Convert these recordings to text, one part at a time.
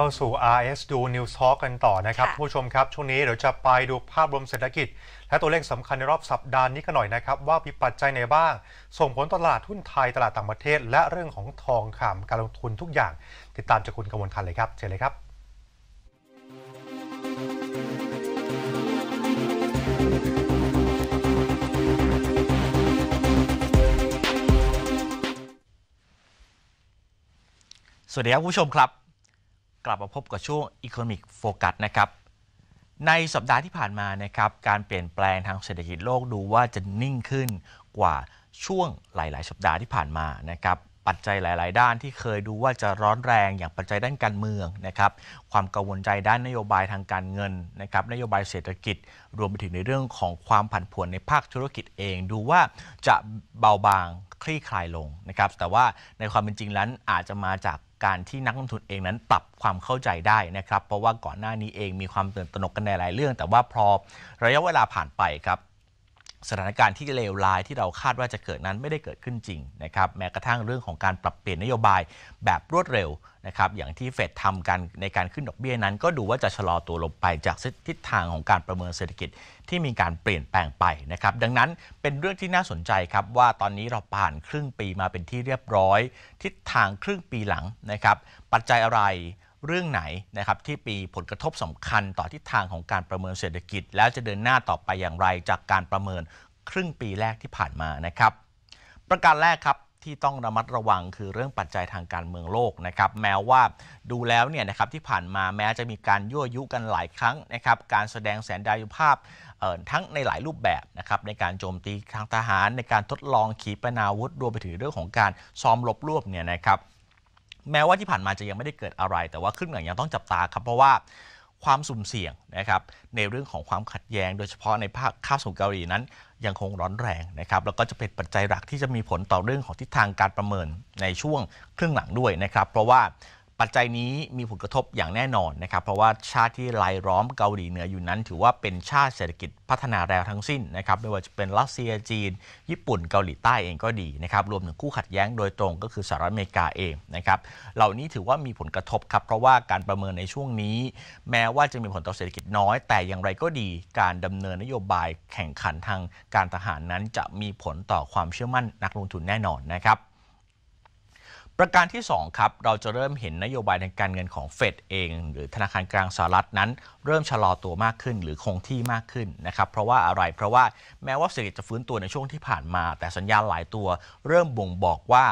เข้าสู่ RS ดู News Talk กันต่อนะครับ ผู้ชมครับ ช่วงนี้เดี๋ยวจะไปดูภาพรวมเศรษฐกิจ และตัวเลขสำคัญในรอบสัปดาห์นี้กันหน่อยนะครับ ว่ามีปัจจัยไหนบ้างส่งผลต่อตลาดหุ้นไทยตลาดต่างประเทศ และเรื่องของทองคำการลงทุนทุกอย่าง ติดตามจากคุณกมลทันเลยครับ เชิญเลยครับ สวัสดีครับผู้ชมครับกลับมาพบกับช่วง Economic Focus นะครับในสัปดาห์ที่ผ่านมานะครับการเปลี่ยนแปลงทางเศรษฐกิจโลกดูว่าจะนิ่งขึ้นกว่าช่วงหลาย ๆ สัปดาห์ที่ผ่านมานะครับปัจจัยหลาย ๆ ด้านที่เคยดูว่าจะร้อนแรงอย่างปัจจัยด้านการเมืองนะครับความกังวลใจด้านนโยบายทางการเงินนะครับนโยบายเศรษฐกิจ รวมไปถึงในเรื่องของความผันผวนในภาคธุรกิจเองดูว่าจะเบาบางคลี่คลายลงนะครับแต่ว่าในความเป็นจริงนั้นอาจจะมาจากการที่นักลงทุนเองนั้นปรับความเข้าใจได้นะครับ เพราะว่าก่อนหน้านี้เองมีความตื่นตระหนกกันในหลายเรื่อง แต่ว่าพอระยะเวลาผ่านไปครับสถานการณ์ที่เลวร้ายที่เราคาดว่าจะเกิดนั้นไม่ได้เกิดขึ้นจริงนะครับแม้กระทั่งเรื่องของการปรับเปลี่ยนนโยบายแบบรวดเร็วนะครับอย่างที่เฟดทำกันในการขึ้นดอกเบี้ยนั้นก็ดูว่าจะชะลอตัวลงไปจากทิศทางของการประเมินเศรษฐกิจที่มีการเปลี่ยนแปลงไปนะครับดังนั้นเป็นเรื่องที่น่าสนใจครับว่าตอนนี้เราผ่านครึ่งปีมาเป็นที่เรียบร้อย ทิศทางครึ่งปีหลังนะครับปัจจัยอะไรเรื่องไหนนะครับที่ปีผลกระทบสำคัญต่อทิศทางของการประเมินเศรษฐกิจ แล้วจะเดินหน้าต่อไปอย่างไรจากการประเมินครึ่งปีแรกที่ผ่านมานะครับ ประการแรกครับที่ต้องระมัดระวังคือเรื่องปัจจัยทางการเมืองโลกนะครับ แม้ว่าดูแล้วเนี่ยนะครับที่ผ่านมาแม้จะมีการยั่วยุกันหลายครั้งนะครับ การแสดงแสนดายุภาพทั้งในหลายรูปแบบนะครับ ในการโจมตีทางทหาร ในการทดลองขีปนาวุธรวมไปถึงเรื่องของการซ้อมลบรวบเนี่ยนะครับแม้ว่าที่ผ่านมาจะยังไม่ได้เกิดอะไร แต่ว่าครึ่งหลังยังต้องจับตาครับเพราะว่าความสุ่มเสี่ยงนะครับในเรื่องของความขัดแย้งโดยเฉพาะในภาคข้าวสงเกาหลีนั้น ยังคงร้อนแรงนะครับแล้วก็จะเป็นปัจจัยหลักที่จะมีผลต่อเรื่องของทิศทางการประเมินในช่วงครึ่งหลังด้วยนะครับเพราะว่าปัจจัยนี้มีผลกระทบอย่างแน่นอนนะครับ เพราะว่าชาติที่รายล้อมเกาหลีเหนืออยู่นั้น ถือว่าเป็นชาติเศรษฐกิจพัฒนาแล้วทั้งสิ้นนะครับไม่ว่าจะเป็นรัสเซียจีน ญี่ปุ่นเกาหลีใต้เองก็ดีนะครับ รวมถึงคู่ขัดแย้งโดยตรงก็คือสหรัฐอเมริกาเองนะครับเหล่านี้ถือว่ามีผลกระทบครับเพราะว่าการประเมินในช่วงนี้ แม้ว่าจะมีผลต่อเศรษฐกิจน้อยแต่อย่างไรก็ดี การดำเนินนโยบายแข่งขันทางการทหารนั้นจะมีผลต่อความเชื่อมั่นนักลงทุนแน่นอนนะครับประการที่2ครับเราจะเริ่มเห็นนโยบายในการเงินของเฟดเองหรือธนาคารกลางสหรัฐนั้นเริ่มชะลอตัวมากขึ้นหรือคงที่มากขึ้นนะครับเพราะว่าอะไรเพราะว่าแม้ว่าเศรษฐกิจจะฟื้นตัวในช่วงที่ผ่านมา แต่สัญญาณหลายตัว เริ่มบ่งบอกว่า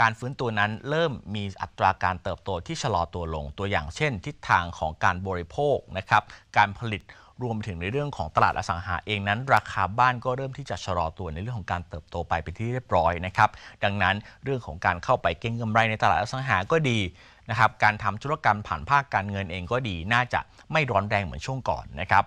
การฟื้นตัวนั้นเริ่มมีอัตราการเติบโตที่ชะลอตัวลงตัวอย่างเช่น ทิศทางของการบริโภคนะครับการผลิตรวมถึงในเรื่องของตลาดอสังหาเองนั้นราคาบ้านก็เริ่มที่จะชะลอตัวในเรื่องของการเติบโตไปเป็นที่เรียบร้อยนะครับ ดังนั้นเรื่องของการเข้าไปเก็งกำไรในตลาดอสังหาก็ดีนะครับ การทำธุรกรรมผ่านภาคการเงินเองก็ดี น่าจะไม่ร้อนแรงเหมือนช่วงก่อนนะครับ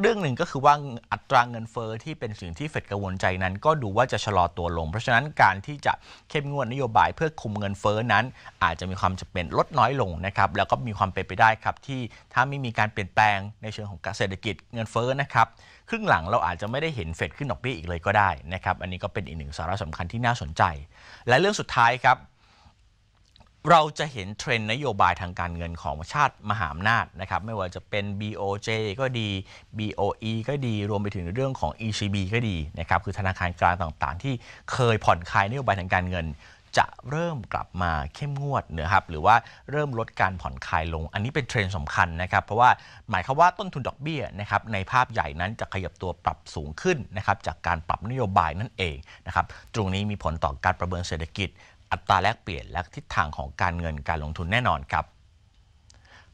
เรื่องหนึ่งก็คือว่าอัตราเงินเฟอ้อที่เป็นสิ่งที่เฟดกังวลใจนั้น ก็ดูว่าจะชะลอตัวลง เพราะฉะนั้นการที่จะเข้มงวดนโยบายเพื่อคุมเงินเฟอ้อนั้น อาจจะมีความจำเป็นลดน้อยลงนะครับแล้วก็มีความเป็นไปได้ครับที่ถ้าไม่มีการเปลี่ยนแปลงในเชิงของเศรษฐกิจเงินเฟอ้อนะครับครึ่งหลังเราอาจจะไม่ได้เห็นเฟดขึ้นดอกเบี้ยอีกเลยก็ได้นะครับอันนี้ก็เป็นอีกหนึ่งสาระสำคัญที่น่าสนใจ และเรื่องสุดท้ายครับเราจะเห็นเทรนนโยบายทางการเงินของชาติมหาอำนาจนะครับไม่ว่าจะเป็น BOJ ก็ดี BOE ก็ดีรวมไปถึงเรื่องของ ECB ก็ดีนะครับคือธนาคารกลางต่างๆที่เคยผ่อนคลายนโยบายทางการเงิน จะเริ่มกลับมาเข้มงวดนะครับหรือว่าเริ่มลดการผ่อนคลายลง อันนี้เป็นเทรนสำคัญนะครับ เพราะว่าหมายความว่าต้นทุนดอกเบี้ยนะครับในภาพใหญ่นั้นจะขยับตัวปรับสูงขึ้นนะครับจากการปรับนโยบายนั่นเองนะครับตรงนี้มีผลต่อการประเมินเศรษฐกิจอัตราแลกเปลี่ยนและทิศทางของการเงินการลงทุนแน่นอนครับ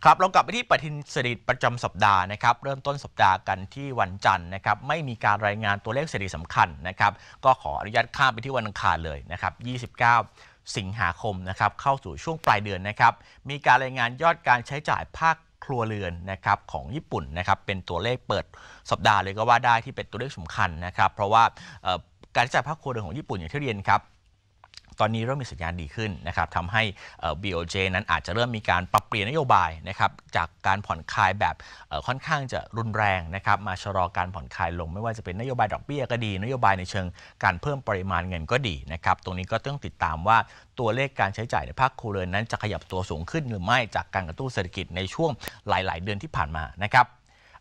ครับเรากลับไปที่ปฏิทินเศรษฐีประจำสัปดาห์นะครับเริ่มต้นสัปดาห์กันที่วันจันทร์นะครับ ไม่มีการรายงานตัวเลขเศรษฐีสำาคัญนะครับก็ขออนุญาตข้ามไปที่วันอังคารเลยนะครับ29 สิงหาคมนะครับเข้าสู่ช่วงปลายเดือนนะครับมีการรายงานยอดการใช้จ่ายภาคครัวเรือนนะครับของญี่ปุ่นนะครับเป็นตัวเลขเปิดสัปดาห์เลยก็ว่าได้ที่เป็นตัวเลขสำคัญนะครับ เพราะว่าการใช้จ่ายภาคครัวเรือนของญี่ปุ่นอย่างที่เรียนครับตอนนี้เริ่มมีสัญญาณดีขึ้นนะครับทำให้ BOJ นั้นอาจจะเริ่มมีการปรับเปลี่ยนนโยบายนะครับ จากการผ่อนคลายแบบค่อนข้างจะรุนแรงนะครับ มาชะลอการผ่อนคลาย ลง ไม่ว่าจะเป็นนโยบายดอกเบี้ยก็ดี นโยบายในเชิงการเพิ่มปริมาณเงินก็ดีนะครับ ตรงนี้ก็ต้องติดตามว่าตัวเลขการใช้จ่ายในภาคครัวเรือนนั้นจะขยับตัวสูงขึ้นหรือไม่จากการกระตุ้นเศรษฐกิจ ในช่วงหลาย ๆเดือนที่ผ่านมานะครับ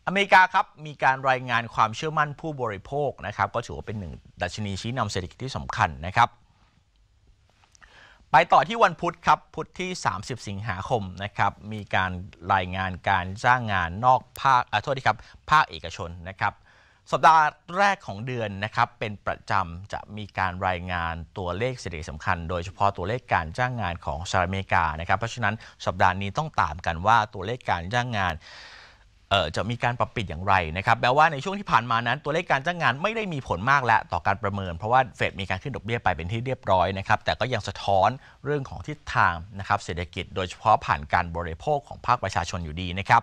อเมริกาครับ มีการรายงานความเชื่อมั่นผู้บริโภคนะครับ ก็ถือว่าเป็นหนึ่งดัชนีชี้นำเศรษฐกิจที่สำคัญนะครับไปต่อที่วันพุธครับพุธที่ 30 สิงหาคมนะครับมีการรายงานการจ้างงานนอกภาคอ่าโทษทีครับภาคเอกชนนะครับ สัปดาห์แรกของเดือนนะครับเป็นประจำจะมีการรายงานตัวเลขเศรษฐกิจสำคัญ โดยเฉพาะตัวเลขการจ้างงานของสหรัฐอเมริกานะครับเพราะฉะนั้นสัปดาห์นี้ต้องตามกันว่าตัวเลขการจ้างงานจะมีการปรับปิดอย่างไรนะครับแปลว่าในช่วงที่ผ่านมานั้น ตัวเลขการจ้างงานไม่ได้มีผลมากแล้วต่อการประเมินเพราะว่าเฟดมีการขึ้นดอกเบี้ยไปเป็นที่เรียบร้อยนะครับ แต่ก็ยังสะท้อนเรื่องของทิศทางนะครับเศรษฐกิจโดยเฉพาะผ่านการบริโภคของภาคประชาชนอยู่ดีนะครับ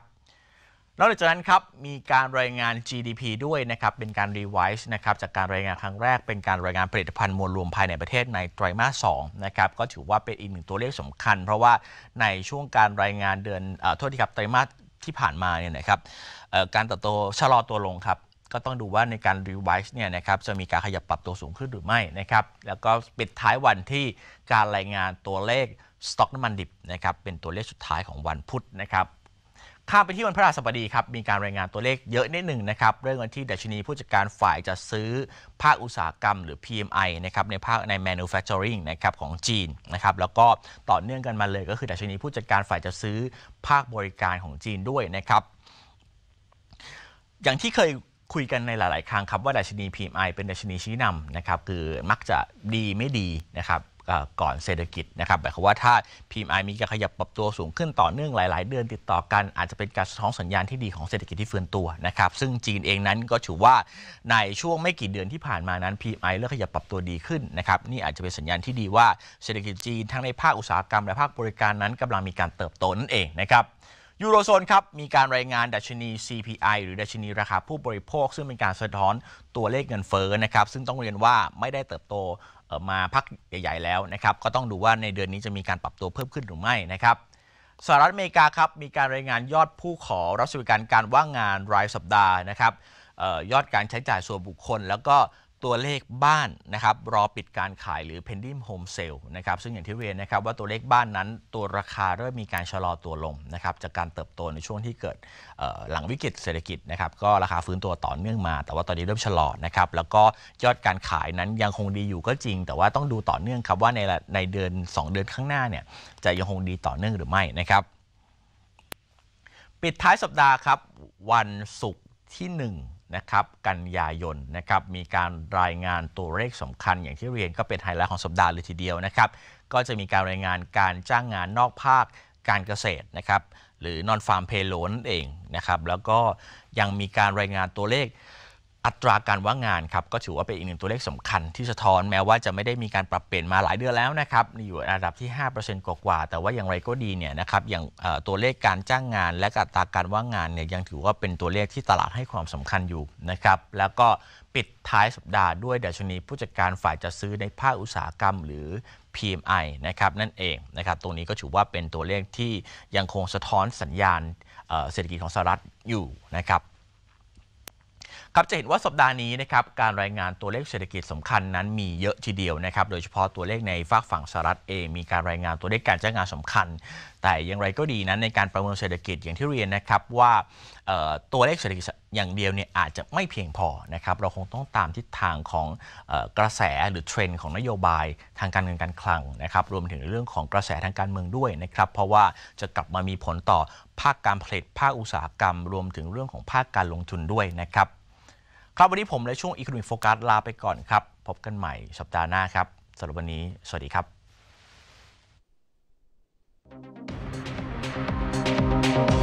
นอกจากนั้นครับ มีการรายงาน GDP ด้วยนะครับ เป็นการรีไวซ์นะครับจากการรายงานครั้งแรกเป็นการรายงานผลิตภัณฑ์มวลรวมภายในประเทศในไตรมาสงนะครับก็ถือว่าเป็นอีกหนึ่งตัวเลขสำคัญ เพราะว่าในช่วงการรายงานเดือนอโทษทีครับไตรมาสที่ผ่านมาเนี่ยนะครับ การเติบโตชะลอตัวลงครับ ก็ต้องดูว่าในการรีไวซ์เนี่ยนะครับ จะมีการขยับปรับตัวสูงขึ้นหรือไม่นะครับ แล้วก็ปิดท้ายวันที่การรายงานตัวเลขสต็อกน้ำมันดิบนะครับ เป็นตัวเลขสุดท้ายของวันพุธนะครับข้ามไปที่วันพระราชบดีครับ มีการรายงานตัวเลขเยอะนิดหนึ่งนะครับเรื่องวันที่ดัชนีผู้จัดการฝ่ายจะซื้อภาคอุตสาหกรรมหรือ PMI นะครับในภาคใน manufacturing นะครับของจีนนะครับ แล้วก็ต่อเนื่องกันมาเลย ก็คือดัชนีผู้จัดการฝ่ายจะซื้อภาคบริการของจีนด้วยนะครับ อย่างที่เคยคุยกันในหลาย ๆ ครั้งครับว่าดัชนี PMI เป็นดัชนีชี้นำนะครับคือมักจะดีไม่ดีนะครับก่อนเศรษฐกิจนะครับหมายความว่าถ้า PMI มีการขยับปรับตัวสูงขึ้นต่อเนื่องหลายๆเดือนติดต่อกัน อาจจะเป็นการสะท้อนสัญญาณที่ดีของเศรษฐกิจที่เฟื่องตัวนะครับ ซึ่งจีนเองนั้นก็ถือว่าในช่วงไม่กี่เดือนที่ผ่านมานั้น PMI เริ่มขยับปรับตัวดีขึ้นนะครับนี่อาจจะเป็นสัญญาณที่ดีว่าเศรษฐกิจจีนทั้งในภาคอุตสาหกรรมและภาคบริการนั้น กำลังมีการเติบโตนั่นเองนะครับยูโรโซนครับมีการรายงานดัชนี CPI หรือดัชนีราคาผู้บริโภคซึ่งเป็นการสะท้อนตัวเลขเงินเฟ้อนะครับซึ่งต้องเรียนว่าไม่ได้เติบโตมาพักใหญ่ ๆ แล้วนะครับ ก็ต้องดูว่าในเดือนนี้จะมีการปรับตัวเพิ่มขึ้นหรือไม่นะครับสหรัฐอเมริกาครับมีการรายงานยอดผู้ขอ รับสวัสดิการการว่างงานรายสัปดาห์นะครับยอดการใช้จ่ายส่วนบุคคลแล้วก็ตัวเลขบ้านนะครับ รอปิดการขายหรือ pending home sale นะครับซึ่งอย่างที่เรียนนะครับว่าตัวเลขบ้านนั้นตัวราคาเริ่มมีการชะลอตัวลงนะครับจากการเติบโตในช่วงที่เกิดหลังวิกฤตเศรษฐกิจนะครับก็ราคาฟื้นตัวต่อเนื่องมา แต่ว่าตอนนี้เริ่มชะลอนะครับแล้วก็ยอดการขายนั้นยังคงดีอยู่ก็จริงแต่ว่าต้องดูต่อเนื่องครับว่าในในเดือน2 เดือนข้างหน้าเนี่ยจะยังคงดีต่อเนื่องหรือไม่นะครับปิดท้ายสัปดาห์ครับวันศุกร์ที่ 1นะครับกันยายนนะครับมีการรายงานตัวเลขสำคัญ อย่างที่เรียนก็เป็นไฮไลท์ของสัปดาห์เลยทีเดียวนะครับ ก็จะมีการรายงานการจ้างงานนอกภาคการเกษตรนะครับหรือนอนฟาร์มเพโลนั่นเองนะครับแล้วก็ยังมีการรายงานตัวเลขอัตราการว่างงานครับก็ถือว่าเป็นอีกหนึ่งตัวเลขสำคัญที่สะท้อนแม้ว่าจะไม่ได้มีการปรับเปลี่ยนมาหลายเดือนแล้วนะครับอยู่ระดับที่ 5%กว่าาแต่ว่าอย่างไรก็ดีเนี่ยนะครับอย่างตัวเลขการจ้างงาน และอัตราการว่างงานเนี่ยยังถือว่าเป็นตัวเลขที่ตลาดให้ความสำคัญอยู่นะครับ แล้วก็ปิดท้ายสัปดาห์ด้วยดัชนีผู้จัดการฝ่ายจะซื้อในภาคอุตสาหกรรมหรือ PMI นะครับนั่นเองนะครับตรงนี้ก็ถือว่าเป็นตัวเลขที่ยังคงสะท้อนสัญญาณเศรษฐกิจของสหรัฐอยู่นะครับครับจะเห็นว่าสัปดาห์นี้นะครับการรายงานตัวเลขเศรษฐกิจสำคัญนั้นมีเยอะทีเดียวนะครับ โดยเฉพาะตัวเลขในฝากฝั่งสหรัฐเองมีการรายงานตัวเลขการจ้างงานสำคัญ แต่อย่างไรก็ดีนั้นในการประเมินเศรษฐกิจอย่างที่เรียนนะครับว่าตัวเลขเศรษฐกิจอย่างเดียวเนี่ยอาจจะไม่เพียงพอนะครับ เราคงต้องตามทิศทางของกระแสหรือเทรนด์ของนโยบายทางการเงินการคลังนะครับ รวมถึงเรื่องของกระแสทางการเมืองด้วยนะครับเพราะว่าจะกลับมามีผลต่อภาคการผลิตภาคอุตสาหกรรม รวมถึงเรื่องของภาคการลงทุนด้วยนะครับครับ วันนี้ผมและช่วงอี o n o m i c Focus ลาไปก่อนครับ พบกันใหม่สัปดาห์หน้าครับสำหรับวันนี้ สวัสดีครับ